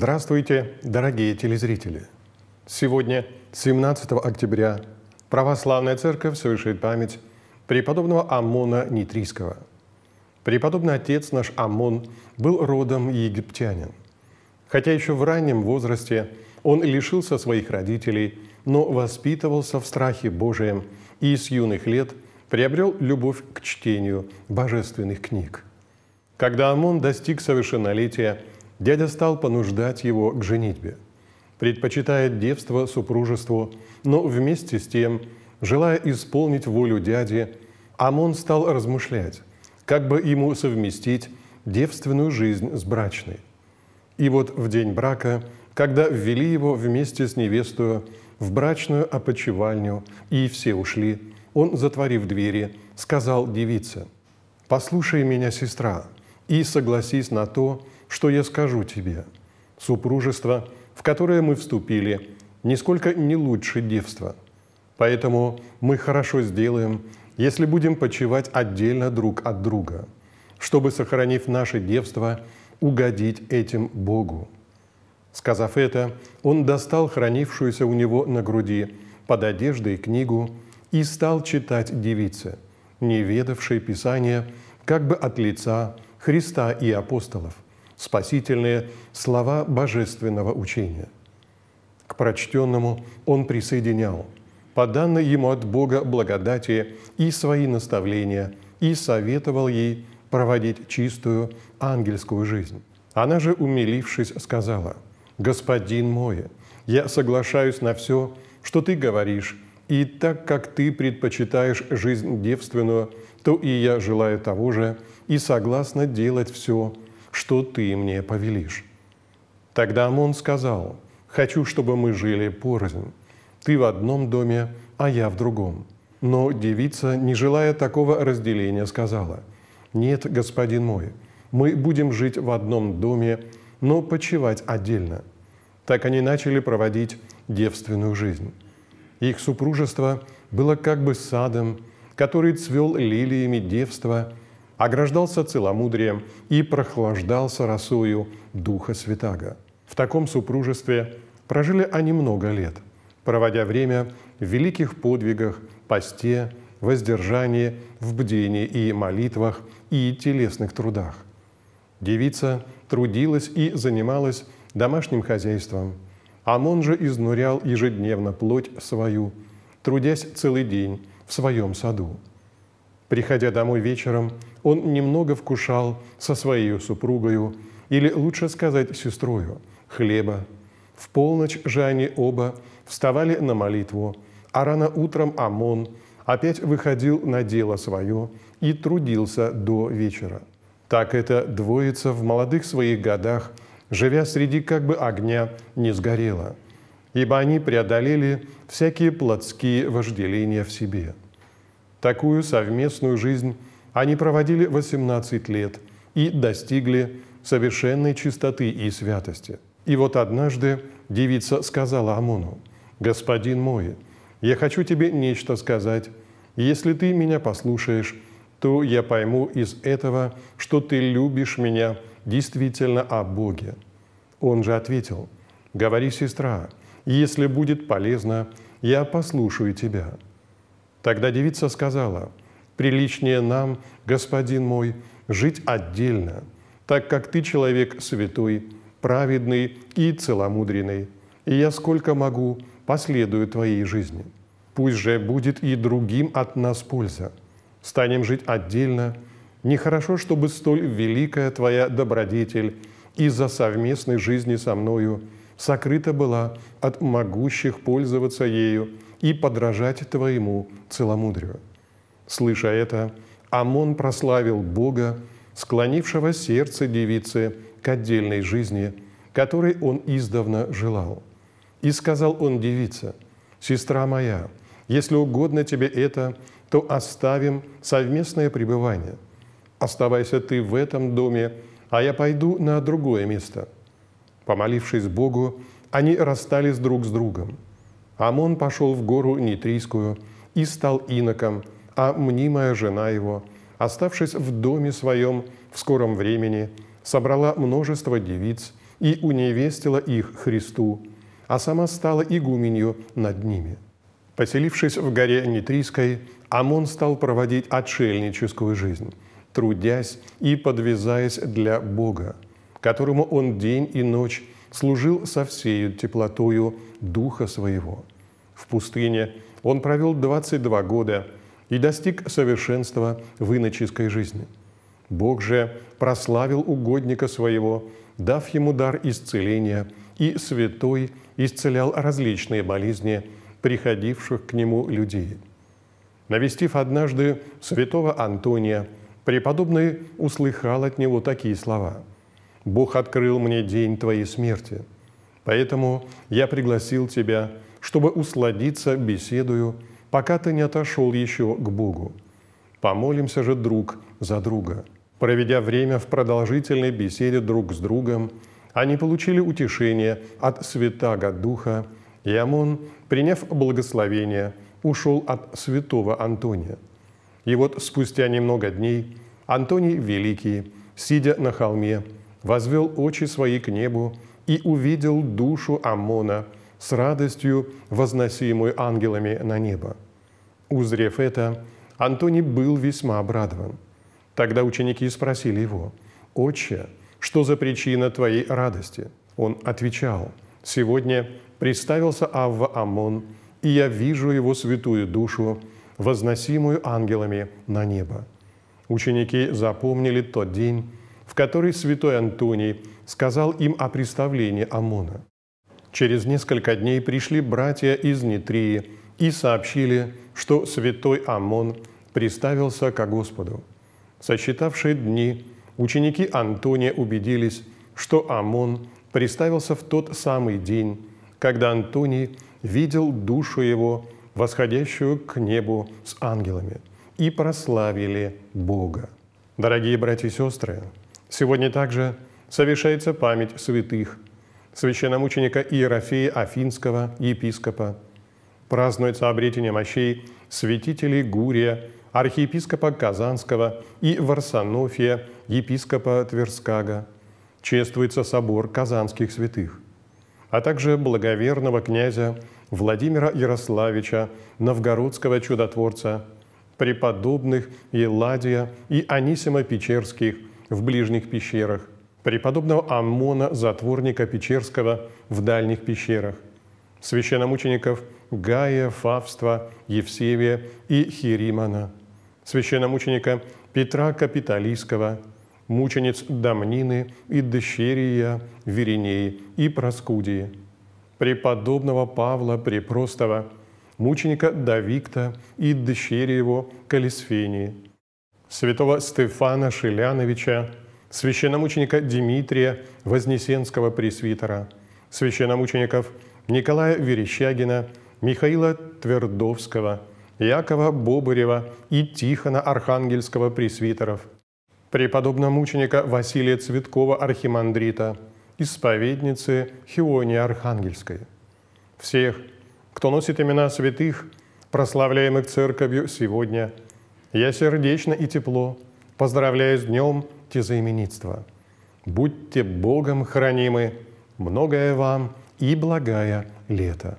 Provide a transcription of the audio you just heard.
Здравствуйте, дорогие телезрители! Сегодня, 17 октября, Православная Церковь совершает память преподобного Амона Нитрийского. Преподобный отец наш Амон был родом египтянин. Хотя еще в раннем возрасте он лишился своих родителей, но воспитывался в страхе Божием и с юных лет приобрел любовь к чтению божественных книг. Когда Амон достиг совершеннолетия – Дядя стал понуждать его к женитьбе. Предпочитает девство супружеству, но вместе с тем, желая исполнить волю дяди, Амон стал размышлять, как бы ему совместить девственную жизнь с брачной. И вот в день брака, когда ввели его вместе с невестою в брачную опочивальню, и все ушли, он, затворив двери, сказал девице, «Послушай меня, сестра, и согласись на то, что я скажу тебе. Супружество, в которое мы вступили, нисколько не лучше девства. Поэтому мы хорошо сделаем, если будем почивать отдельно друг от друга, чтобы, сохранив наше девство, угодить этим Богу. Сказав это, он достал хранившуюся у него на груди под одеждой книгу и стал читать девице, не ведавшей Писания, как бы от лица Христа и апостолов, спасительные слова божественного учения. К прочтенному он присоединял по данной ему от Бога благодати и свои наставления, и советовал ей проводить чистую ангельскую жизнь. Она же, умилившись, сказала, «Господин мой, я соглашаюсь на все, что ты говоришь, и так как ты предпочитаешь жизнь девственную, то и я желаю того же и согласна делать все, что ты мне повелишь». Тогда Амон сказал, «Хочу, чтобы мы жили порознь. Ты в одном доме, а я в другом». Но девица, не желая такого разделения, сказала, «Нет, господин мой, мы будем жить в одном доме, но почивать отдельно». Так они начали проводить девственную жизнь. Их супружество было как бы садом, который цвел лилиями девства, ограждался целомудрием и прохлаждался росою Духа Святаго. В таком супружестве прожили они много лет, проводя время в великих подвигах, посте, воздержании, в бдении и молитвах, и телесных трудах. Девица трудилась и занималась домашним хозяйством – Амон же изнурял ежедневно плоть свою, трудясь целый день в своем саду. Приходя домой вечером, он немного вкушал со своей супругою, или лучше сказать, сестрою, хлеба. В полночь же они оба вставали на молитву, а рано утром Амон опять выходил на дело свое и трудился до вечера. Так это двоица в молодых своих годах – живя среди как бы огня не сгорело, ибо они преодолели всякие плотские вожделения в себе. Такую совместную жизнь они проводили 18 лет и достигли совершенной чистоты и святости. И вот однажды девица сказала Амону, «Господин мой, я хочу тебе нечто сказать. Если ты меня послушаешь, то я пойму из этого, что ты любишь меня действительно о Боге. Он же ответил, «Говори, сестра, если будет полезно, я послушаю тебя». Тогда девица сказала, «Приличнее нам, господин мой, жить отдельно, так как ты человек святой, праведный и целомудренный, и я сколько могу последую твоей жизни. Пусть же будет и другим от нас польза. Станем жить отдельно – Нехорошо, чтобы столь великая твоя добродетель из-за совместной жизни со мною сокрыта была от могущих пользоваться ею и подражать твоему целомудрию. Слыша это, Амон прославил Бога, склонившего сердце девицы к отдельной жизни, которой он издавна желал. И сказал он девице, «Сестра моя, если угодно тебе это, то оставим совместное пребывание – оставайся ты в этом доме, а я пойду на другое место». Помолившись Богу, они расстались друг с другом. Амон пошел в гору Нитрийскую и стал иноком, а мнимая жена его, оставшись в доме своем в скором времени, собрала множество девиц и уневестила их Христу, а сама стала игуменью над ними. Поселившись в горе Нитрийской, Амон стал проводить отшельническую жизнь – трудясь и подвязаясь для Бога, которому он день и ночь служил со всею теплотою Духа Своего. В пустыне он провел 22 года и достиг совершенства в иноческой жизни. Бог же прославил угодника своего, дав ему дар исцеления, и святой исцелял различные болезни приходивших к нему людей. Навестив однажды святого Антония – Преподобный услыхал от него такие слова. «Бог открыл мне день твоей смерти, поэтому я пригласил тебя, чтобы усладиться беседою, пока ты не отошел еще к Богу. Помолимся же друг за друга». Проведя время в продолжительной беседе друг с другом, они получили утешение от Святаго Духа, и Амон, приняв благословение, ушел от святого Антония – и вот спустя немного дней Антоний Великий, сидя на холме, возвел очи свои к небу и увидел душу Амона с радостью, возносимую ангелами на небо. Узрев это, Антоний был весьма обрадован. Тогда ученики спросили его, «Отче, что за причина твоей радости?» Он отвечал, «Сегодня представился Авва Амон, и я вижу его святую душу, возносимую ангелами на небо. Ученики запомнили тот день, в который святой Антоний сказал им о представлении Амона. Через несколько дней пришли братья из Нитрии и сообщили, что святой Амон приставился ко Господу. Сосчитавшие дни, ученики Антония убедились, что Амон приставился в тот самый день, когда Антоний видел душу его восходящую к небу с ангелами, и прославили Бога. Дорогие братья и сестры, сегодня также совершается память святых, священномученика Иерофея Афинского, епископа. Празднуется обретение мощей святителей Гурия, архиепископа Казанского и Варсонофия, епископа Тверскага. Чествуется собор казанских святых, а также благоверного князя Владимира Ярославича, новгородского чудотворца, преподобных Еладия и Анисима Печерских в ближних пещерах, преподобного Амона затворника Печерского в дальних пещерах, священномучеников Гая, Фавства, Евсевия и Хиримана, священномученика Петра Капитолийского, мучениц Дамнины и Дещерия, Веринеи и Проскудии – преподобного Павла Препростого, мученика Давикта и дочери его Калисфении, святого Стефана Шиляновича, священномученика Дмитрия Вознесенского пресвитера, священномучеников Николая Верещагина, Михаила Твердовского, Якова Бобырева и Тихона Архангельского пресвитеров, преподобного мученика Василия Цветкова Архимандрита – исповедницы Хионии Архангельской. Всех, кто носит имена святых, прославляемых церковью сегодня, я сердечно и тепло поздравляю с днем тезаименитства. Будьте Богом хранимы, многое вам и благая лето.